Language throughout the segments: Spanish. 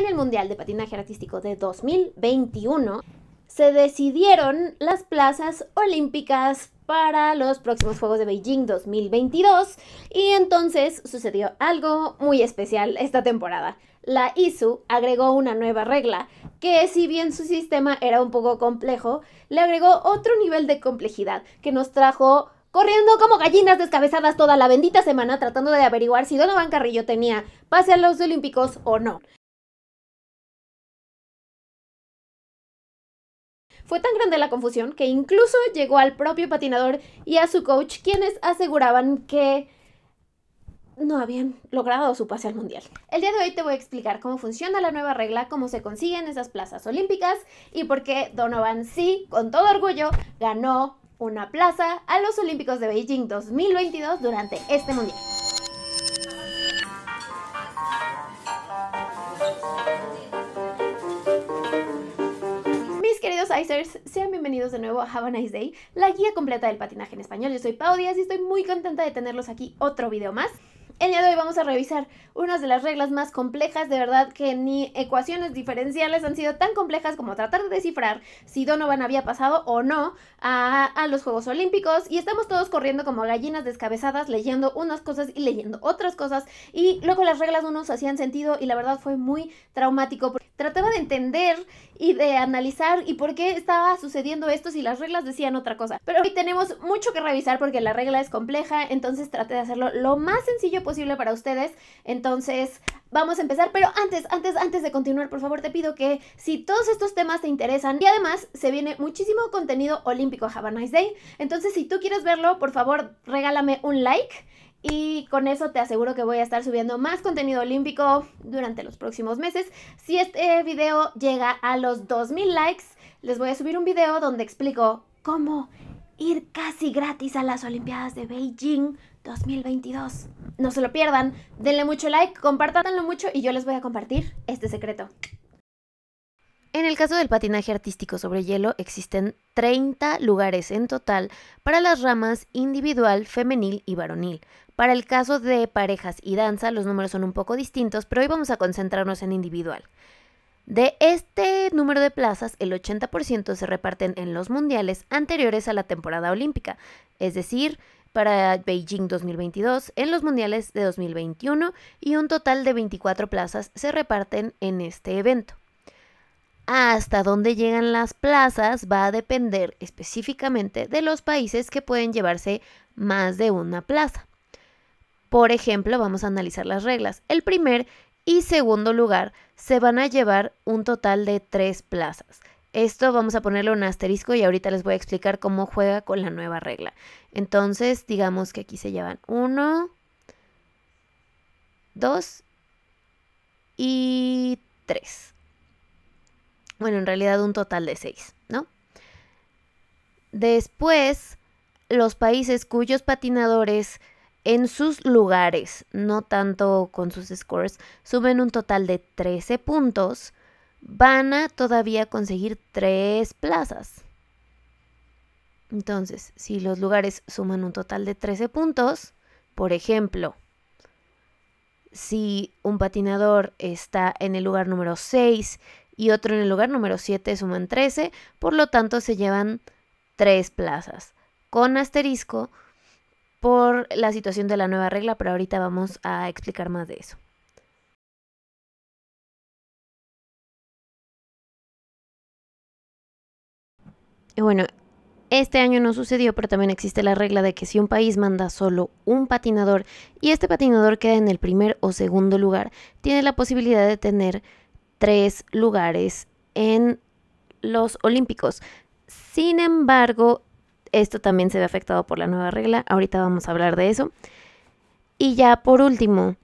en el Mundial de Patinaje Artístico de 2021 se decidieron las plazas olímpicas para los próximos Juegos de Beijing 2022 y entonces sucedió algo muy especial esta temporada. La ISU agregó una nueva regla que si bien su sistema era un poco complejo, le agregó otro nivel de complejidad que nos trajo corriendo como gallinas descabezadas toda la bendita semana tratando de averiguar si Donovan Carrillo tenía pase a los Olímpicos o no. Fue tan grande la confusión que incluso llegó al propio patinador y a su coach, quienes aseguraban que no habían logrado su pase al mundial. El día de hoy te voy a explicar cómo funciona la nueva regla, cómo se consiguen esas plazas olímpicas y por qué Donovan sí, con todo orgullo, ganó una plaza a los Olímpicos de Beijing 2022 durante este mundial. sean bienvenidos de nuevo a Have a Nice Day, la guía completa del patinaje en español. Yo soy Pau Díaz y estoy muy contenta de tenerlos aquí otro video más. El día de hoy vamos a revisar unas de las reglas más complejas, de verdad que ni ecuaciones diferenciales han sido tan complejas como tratar de descifrar si Donovan había pasado o no a, los Juegos Olímpicos y estamos todos corriendo como gallinas descabezadas leyendo unas cosas y leyendo otras cosas y luego las reglas no nos hacían sentido y la verdad fue muy traumático. Porque trataba de entender y de analizar y por qué estaba sucediendo esto si las reglas decían otra cosa. Pero hoy tenemos mucho que revisar porque la regla es compleja, entonces trate de hacerlo lo más sencillo posible para ustedes. Entonces, vamos a empezar, pero antes, antes, antes de continuar, por favor te pido que si todos estos temas te interesan y además se viene muchísimo contenido olímpico, a nice day. Entonces, si tú quieres verlo, por favor regálame un like y con eso te aseguro que voy a estar subiendo más contenido olímpico durante los próximos meses. Si este video llega a los 2000 likes, les voy a subir un video donde explico cómo ir casi gratis a las Olimpiadas de Beijing 2022. No se lo pierdan, denle mucho like, compártanlo mucho y yo les voy a compartir este secreto. En el caso del patinaje artístico sobre hielo existen 30 lugares en total para las ramas individual, femenil y varonil, para el caso de parejas y danza, los números son un poco distintos, pero hoy vamos a concentrarnos en individual. De este número de plazas, el 80% se reparten en los mundiales anteriores a la temporada olímpica, es decir, para Beijing 2022, en los mundiales de 2021 y un total de 24 plazas se reparten en este evento. Hasta dónde llegan las plazas va a depender específicamente de los países que pueden llevarse más de una plaza. Por ejemplo, vamos a analizar las reglas. El primer y segundo lugar se van a llevar un total de tres plazas. Esto vamos a ponerlo un asterisco y ahorita les voy a explicar cómo juega con la nueva regla. Entonces, digamos que aquí se llevan uno, dos y tres. Bueno, en realidad un total de seis, ¿no? Después, los países cuyos patinadores en sus lugares, no tanto con sus scores, suben un total de 13 puntos, van a todavía conseguir 3 plazas. Entonces, si los lugares suman un total de 13 puntos, por ejemplo, si un patinador está en el lugar número 6 y otro en el lugar número 7 suman 13, por lo tanto se llevan 3 plazas. Con asterisco, por la situación de la nueva regla, pero ahorita vamos a explicar más de eso. bueno, este año no sucedió, pero también existe la regla de que si un país manda solo un patinador y este patinador queda en el primer o segundo lugar, tiene la posibilidad de tener tres lugares en los Olímpicos. Sin embargo, esto también se ve afectado por la nueva regla. Ahorita vamos a hablar de eso. Y ya por último,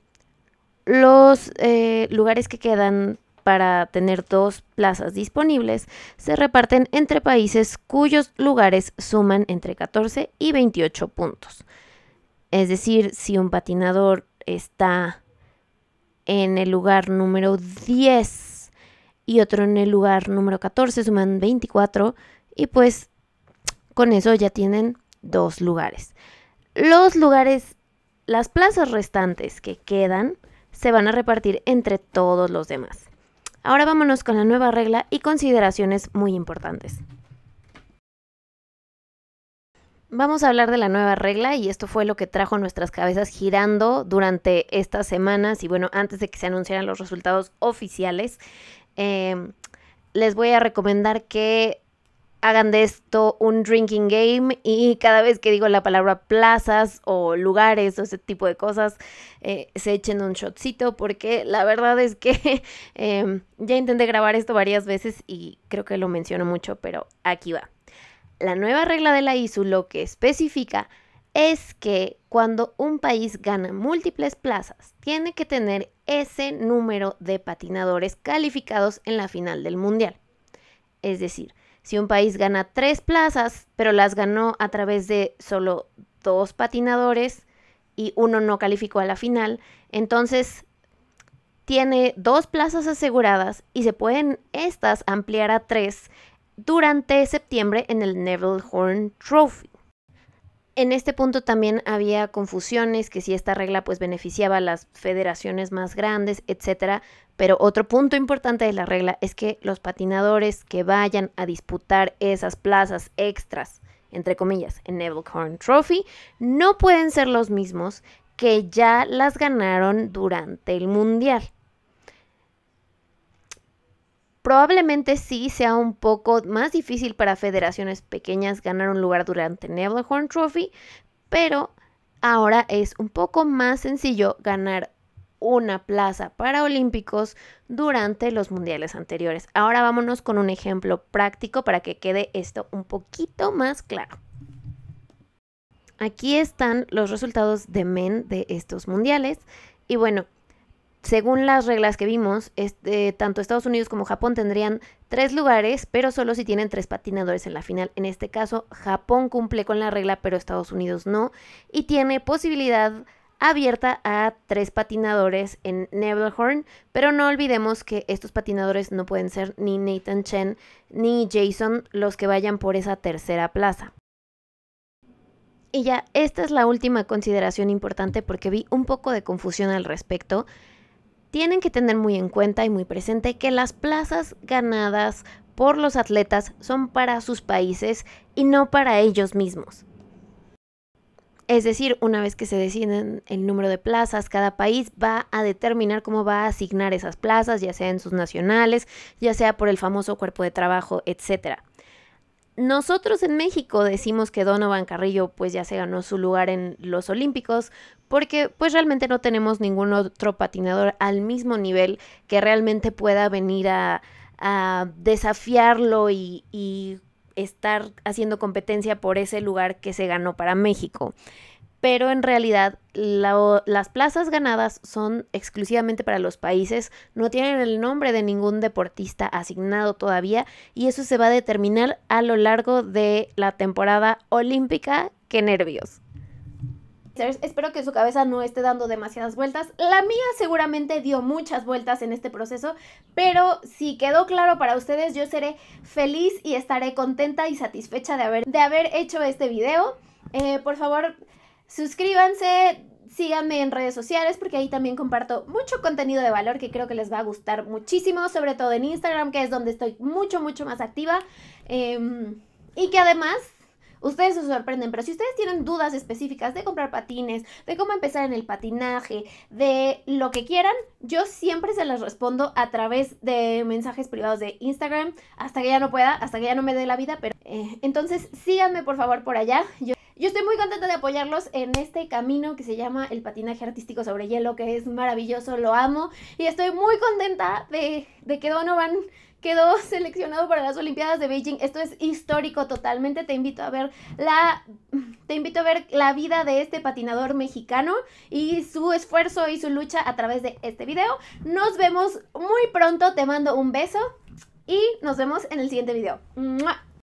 los eh, lugares que quedan para tener dos plazas disponibles se reparten entre países cuyos lugares suman entre 14 y 28 puntos. Es decir, si un patinador está en el lugar número 10 y otro en el lugar número 14, suman 24 y pues con eso ya tienen dos lugares. Los lugares, las plazas restantes que quedan, se van a repartir entre todos los demás. Ahora vámonos con la nueva regla y consideraciones muy importantes. Vamos a hablar de la nueva regla y esto fue lo que trajo nuestras cabezas girando durante estas semanas y bueno, antes de que se anunciaran los resultados oficiales, eh, les voy a recomendar que hagan de esto un drinking game y cada vez que digo la palabra plazas o lugares o ese tipo de cosas, eh, se echen un shotcito porque la verdad es que em, ya intenté grabar esto varias veces y creo que lo menciono mucho, pero aquí va. La nueva regla de la ISU lo que especifica es que cuando un país gana múltiples plazas, tiene que tener ese número de patinadores calificados en la final del mundial. Es decir, si un país gana tres plazas, pero las ganó a través de solo dos patinadores y uno no calificó a la final, entonces tiene dos plazas aseguradas y se pueden estas ampliar a tres durante septiembre en el Neville Horn Trophy. En este punto también había confusiones, que si esta regla pues beneficiaba a las federaciones más grandes, etcétera. Pero otro punto importante de la regla es que los patinadores que vayan a disputar esas plazas extras, entre comillas, en Neville Trophy, no pueden ser los mismos que ya las ganaron durante el Mundial. Probablemente sí sea un poco más difícil para federaciones pequeñas ganar un lugar durante Nebelhorn Trophy, pero ahora es un poco más sencillo ganar una plaza para olímpicos durante los mundiales anteriores. Ahora vámonos con un ejemplo práctico para que quede esto un poquito más claro. Aquí están los resultados de men de estos mundiales. Y bueno, según las reglas que vimos, este, tanto Estados Unidos como Japón tendrían tres lugares, pero solo si tienen tres patinadores en la final. En este caso, Japón cumple con la regla, pero Estados Unidos no, y tiene posibilidad abierta a tres patinadores en Nebelhorn, pero no olvidemos que estos patinadores no pueden ser ni Nathan Chen ni Jason los que vayan por esa tercera plaza. Y ya, esta es la última consideración importante porque vi un poco de confusión al respecto tienen que tener muy en cuenta y muy presente que las plazas ganadas por los atletas son para sus países y no para ellos mismos. Es decir, una vez que se deciden el número de plazas, cada país va a determinar cómo va a asignar esas plazas, ya sea en sus nacionales, ya sea por el famoso cuerpo de trabajo, etc. Nosotros en México decimos que Donovan Carrillo pues ya se ganó su lugar en los Olímpicos porque pues realmente no tenemos ningún otro patinador al mismo nivel que realmente pueda venir a, desafiarlo y estar haciendo competencia por ese lugar que se ganó para México pero en realidad las plazas ganadas son exclusivamente para los países, no tienen el nombre de ningún deportista asignado todavía y eso se va a determinar a lo largo de la temporada olímpica. ¡Qué nervios! Espero que su cabeza no esté dando demasiadas vueltas. La mía seguramente dio muchas vueltas en este proceso, pero si quedó claro para ustedes, yo seré feliz y estaré contenta y satisfecha de haber, de haber hecho este video. Eh, por favor, Suscríbanse, síganme en redes sociales porque ahí también comparto mucho contenido de valor que creo que les va a gustar muchísimo, sobre todo en Instagram, que es donde estoy mucho, mucho más activa. Em, y que además ustedes se sorprenden, pero si ustedes tienen dudas específicas de comprar patines, de cómo empezar en el patinaje, de lo que quieran, yo siempre se las respondo a través de mensajes privados de Instagram, hasta que ya no pueda, hasta que ya no me dé la vida, pero eh, entonces síganme por favor por allá. Yo yo estoy muy contenta de apoyarlos en este camino que se llama el patinaje artístico sobre hielo, que es maravilloso, lo amo. Y estoy muy contenta de, que Donovan quedó seleccionado para las Olimpiadas de Beijing. Esto es histórico totalmente. Te invito a ver la te invito a ver la vida de este patinador mexicano y su esfuerzo y su lucha a través de este video. Nos vemos muy pronto. Te mando un beso y nos vemos en el siguiente video.